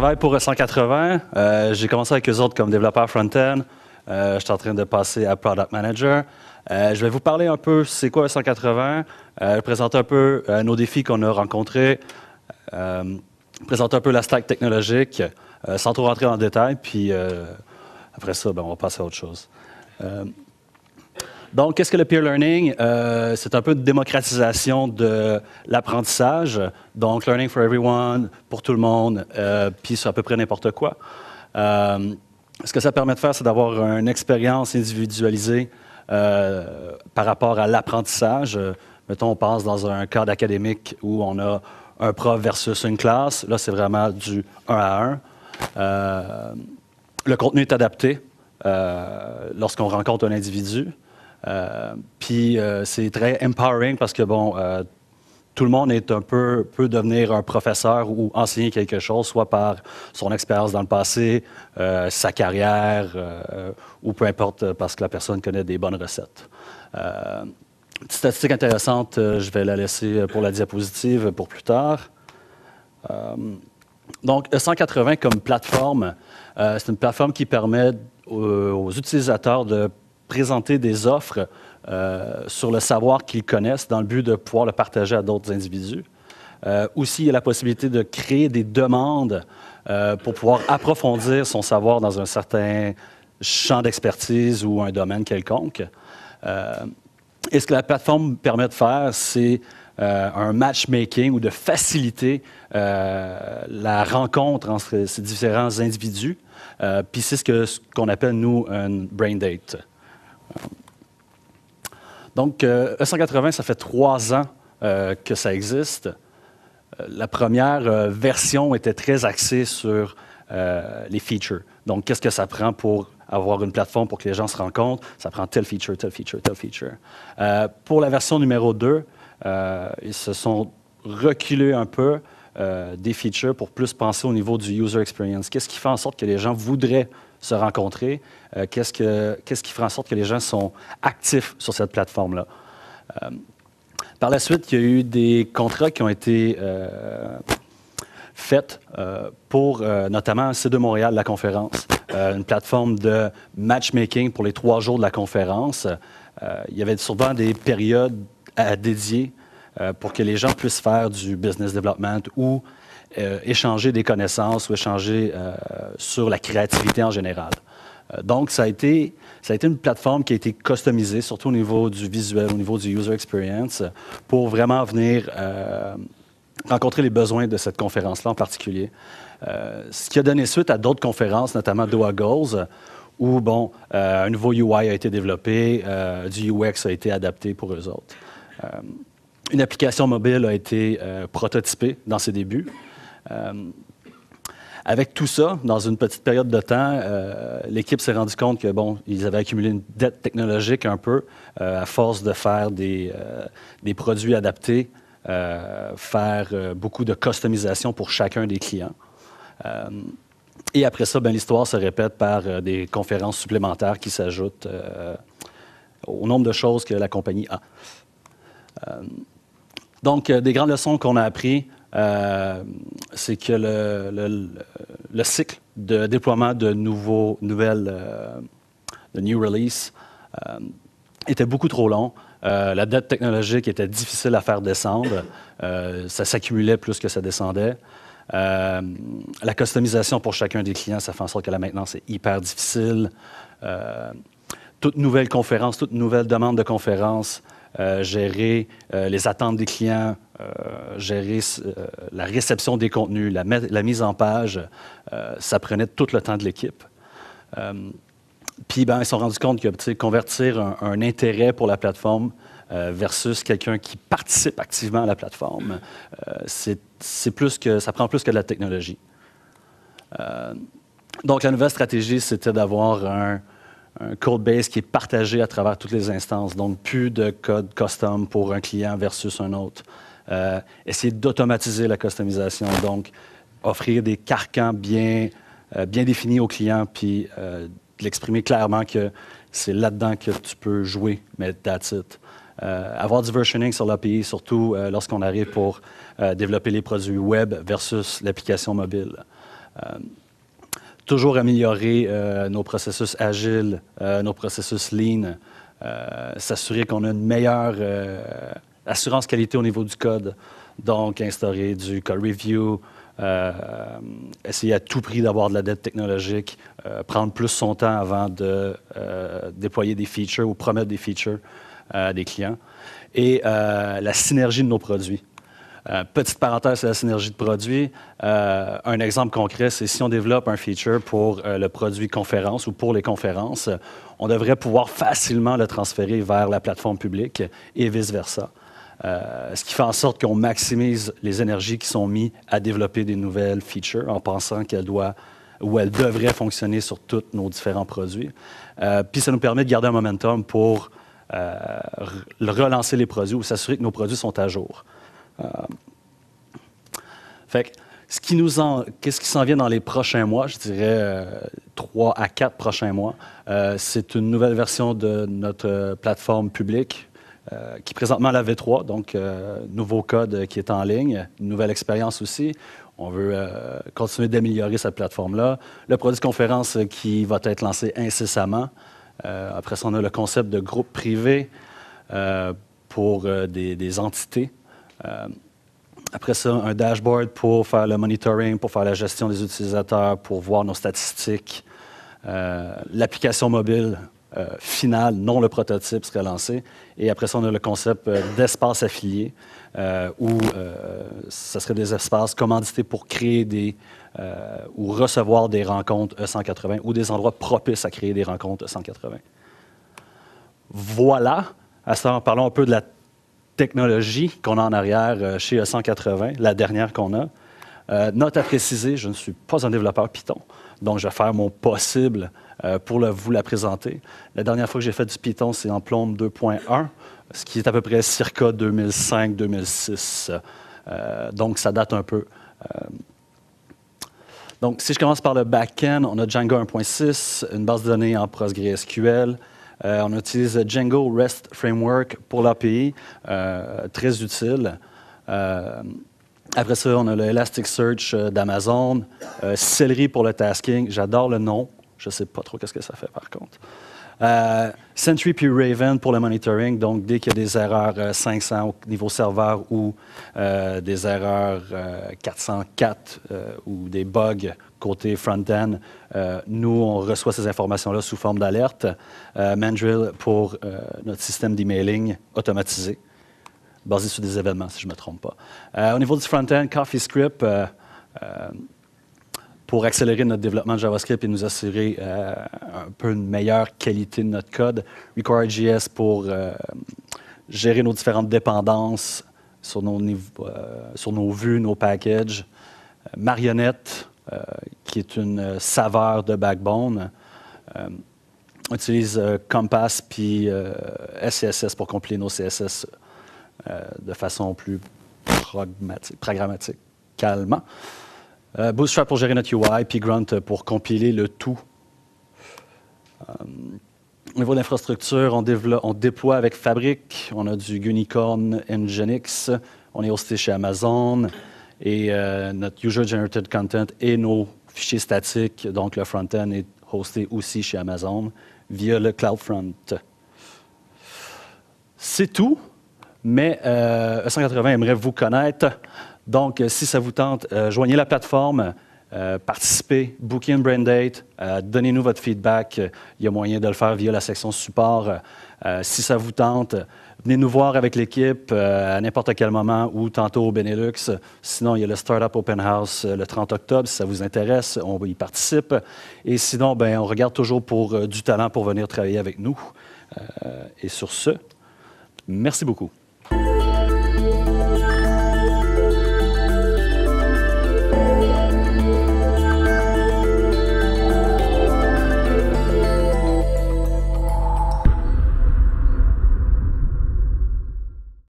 travaille pour 180. Euh, j'ai commencé avec eux autres comme développeur front-end. Euh, je suis en train de passer à Product Manager. Euh, je vais vous parler un peu c'est quoi 180, présenter un peu nos défis qu'on a rencontrés, présenter un peu la stack technologique, sans trop rentrer dans le détail, puis après ça, ben, on va passer à autre chose. Donc, qu'est-ce que le peer learning? Euh, c'est un peu de démocratisation de l'apprentissage. Donc, learning for everyone, pour tout le monde, euh, puis c'est à peu près n'importe quoi. Euh, ce que ça permet de faire, c'est d'avoir une expérience individualisée par rapport à l'apprentissage. Mettons, on passe dans un cadre académique où on a un prof versus une classe. Là, c'est vraiment du un à 1. le contenu est adapté lorsqu'on rencontre un individu. Euh, puis euh, c'est très empowering parce que, bon, euh, tout le monde est un peu, peut devenir un professeur ou enseigner quelque chose, soit par son expérience dans le passé, sa carrière, ou peu importe, parce que la personne connaît des bonnes recettes. Euh, petite statistique intéressante, je vais la laisser pour la diapositive pour plus tard. donc, 180 e comme plateforme, c'est une plateforme qui permet aux utilisateurs de présenter des offres euh, sur le savoir qu'ils connaissent dans le but de pouvoir le partager à d'autres individus. Euh, aussi, il y a la possibilité de créer des demandes euh, pour pouvoir approfondir son savoir dans un certain champ d'expertise ou un domaine quelconque. et ce que la plateforme permet de faire, c'est un matchmaking ou de faciliter la rencontre entre ces différents individus. Puis c'est ce qu'on appelle, nous, un brain date. Donc, E180, euh, e ça fait trois ans euh, que ça existe. Euh, la première version était très axée sur les features. Donc, qu'est-ce que ça prend pour avoir une plateforme pour que les gens se rencontrent? Ça prend tel feature, tel feature, tel feature. pour la version numéro 2, ils se sont reculés un peu euh, des features pour plus penser au niveau du user experience. Qu'est-ce qui fait en sorte que les gens voudraient se rencontrer? Euh, qu'est-ce, qui fait en sorte que les gens sont actifs sur cette plateforme-là? Euh, par la suite, il y a eu des contrats qui ont été faits pour notamment C2 Montréal, la conférence, une plateforme de matchmaking pour les trois jours de la conférence. il y avait souvent des périodes à dédier euh, pour que les gens puissent faire du business development ou euh, échanger des connaissances ou échanger euh, sur la créativité en général. donc, ça a, été, ça a été une plateforme qui a été customisée, surtout au niveau du visuel, au niveau du user experience, pour vraiment venir rencontrer les besoins de cette conférence-là en particulier. ce qui a donné suite à d'autres conférences, notamment Doha Goals, où bon, un nouveau UI a été développé, du UX a été adapté pour eux autres. Une application mobile a été euh, prototypée dans ses débuts. Euh, avec tout ça, dans une petite période de temps, euh, l'équipe s'est rendue compte que bon, ils avaient accumulé une dette technologique un peu à force de faire des, produits adaptés, faire beaucoup de customisation pour chacun des clients. et après ça, ben, l'histoire se répète par des conférences supplémentaires qui s'ajoutent au nombre de choses que la compagnie a. Donc, euh, des grandes leçons qu'on a apprises, euh, c'est que le, cycle de déploiement de nouveaux, nouvelles, euh, de new release était beaucoup trop long. la dette technologique était difficile à faire descendre. ça s'accumulait plus que ça descendait. la customisation pour chacun des clients, ça fait en sorte que la maintenance est hyper difficile. toute nouvelle conférence, toute nouvelle demande de conférence, euh, gérer euh, les attentes des clients, euh, gérer la réception des contenus, la, mise en page. ça prenait tout le temps de l'équipe. Puis, ben, ils se sont rendus compte que convertir un, intérêt pour la plateforme versus quelqu'un qui participe activement à la plateforme, c'est plus que ça prend plus que de la technologie. donc, la nouvelle stratégie, c'était d'avoir un, un code base qui est partagé à travers toutes les instances. Donc, plus de code custom pour un client versus un autre. Euh, essayer d'automatiser la customisation. Donc, offrir des carcans bien, euh, bien définis aux clients, puis euh, l'exprimer clairement que c'est là-dedans que tu peux jouer, mais that's it. avoir du versioning sur l'API, surtout lorsqu'on arrive pour développer les produits web versus l'application mobile toujours améliorer euh, nos processus agiles, euh, nos processus lean, euh, s'assurer qu'on a une meilleure assurance qualité au niveau du code. Donc, instaurer du code review, essayer à tout prix d'avoir de la dette technologique, prendre plus son temps avant de déployer des features ou promettre des features à des clients. Et la synergie de nos produits. Euh, petite parenthèse, sur la synergie de produits. Euh, un exemple concret, c'est si on développe un feature pour euh, le produit conférence ou pour les conférences, on devrait pouvoir facilement le transférer vers la plateforme publique et vice-versa. ce qui fait en sorte qu'on maximise les énergies qui sont mises à développer des nouvelles features en pensant qu'elles doivent ou elles devraient fonctionner sur tous nos différents produits. Puis ça nous permet de garder un momentum pour relancer les produits ou s'assurer que nos produits sont à jour. Euh, fait ce qui nous en, qu'est-ce qui s'en vient dans les prochains mois, je dirais euh, trois à quatre prochains mois, euh, c'est une nouvelle version de notre plateforme publique qui présentement la V3, donc nouveau code qui est en ligne, nouvelle expérience aussi. On veut continuer d'améliorer cette plateforme-là. Le produit de conférence qui va être lancé incessamment. après ça, on a le concept de groupe privé pour des, entités euh, après ça, un dashboard pour faire le monitoring, pour faire la gestion des utilisateurs, pour voir nos statistiques. Euh, l'application mobile euh, finale, non le prototype, serait lancée. Et après ça, on a le concept d'espace affilié, où ce serait des espaces commandités pour créer des, ou recevoir des rencontres E180 ou des endroits propices à créer des rencontres E180. Voilà. À ce en parlons un peu de la technologie qu'on a en arrière euh, chez E180, la dernière qu'on a. Euh, note à préciser, je ne suis pas un développeur Python, donc je vais faire mon possible euh, pour vous la présenter. La dernière fois que j'ai fait du Python, c'est en Plomb 2.1, ce qui est à peu près circa 2005-2006. donc ça date un peu. donc si je commence par le back-end, on a Django 1.6, une base de données en PostgreSQL, euh, on utilise Django REST Framework pour l'API, euh, très utile. Euh, après ça, on a le Elasticsearch d'Amazon, Celery pour le tasking, j'adore le nom, je ne sais pas trop qu'est-ce que ça fait par contre. Sentry puis Raven pour le monitoring, donc dès qu'il y a des erreurs 500 au niveau serveur ou des erreurs 404 ou des bugs côté front-end, euh, nous, on reçoit ces informations-là sous forme d'alerte. Euh, Mandrill pour euh, notre système d'emailing automatisé, basé sur des événements, si je ne me trompe pas. Euh, au niveau du front-end, CoffeeScript, pour accélérer notre développement de JavaScript et nous assurer un peu une meilleure qualité de notre code. RequireJS pour gérer nos différentes dépendances sur nos, sur nos vues, nos packages. Marionnette euh, qui est une euh, saveur de backbone. on euh, utilise Compass puis SCSS pour compiler nos CSS de façon plus pragmatique, calmement. Bootstrap pour gérer notre UI, puis Grunt pour compiler le tout. Au niveau d'infrastructure, on, on, déploie avec Fabric, on a du Unicorn Nginx, on est hosté chez Amazon, et euh, notre user-generated content et nos fichiers statiques, donc le front-end, est hosté aussi chez Amazon via le CloudFront. C'est tout, mais euh, 180 e aimerait vous connaître. Donc, si ça vous tente, euh, joignez la plateforme. Euh, participez, bookez une Brand date, euh, donnez-nous votre feedback. Il y a moyen de le faire via la section support. Euh, si ça vous tente, venez nous voir avec l'équipe à n'importe quel moment ou tantôt au Benelux. Sinon, il y a le Startup Open House le 30 octobre. Si ça vous intéresse, on y participe. Et sinon, ben, on regarde toujours pour du talent pour venir travailler avec nous. et sur ce, merci beaucoup.